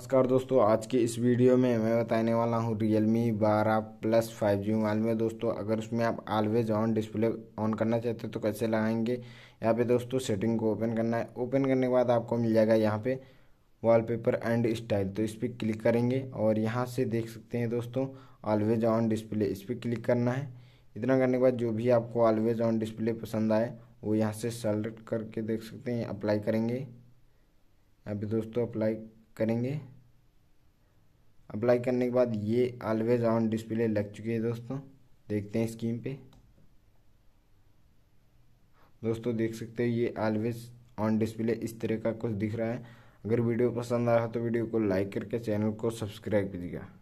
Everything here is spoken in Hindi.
नमस्कार दोस्तों आज के इस वीडियो में मैं बताने वाला हूँ मी बारह प्लस फाइव जी मोबाइल में दोस्तों अगर उसमें आप ऑलवेज ऑन डिस्प्ले ऑन करना चाहते हो तो कैसे लगाएंगे यहाँ पे दोस्तों सेटिंग को ओपन करना है ओपन करने के बाद आपको मिल जाएगा यहाँ पे वॉलपेपर एंड स्टाइल तो इस पर क्लिक करेंगे और यहाँ से देख सकते हैं दोस्तों ऑलवेज ऑन डिस्प्ले इस पर क्लिक करना है इतना करने के बाद जो भी आपको ऑलवेज ऑन डिस्प्ले पसंद आए वो यहाँ से सेलेक्ट करके देख सकते हैं अप्लाई करेंगे यहाँ पे दोस्तों अप्लाई करेंगे अप्लाई करने के बाद ये ऑलवेज ऑन डिस्प्ले लग चुकी है दोस्तों देखते हैं स्कीम पे दोस्तों देख सकते हो ये ऑलवेज ऑन डिस्प्ले इस तरह का कुछ दिख रहा है अगर वीडियो पसंद आया हो तो वीडियो को लाइक करके चैनल को सब्सक्राइब कीजिएगा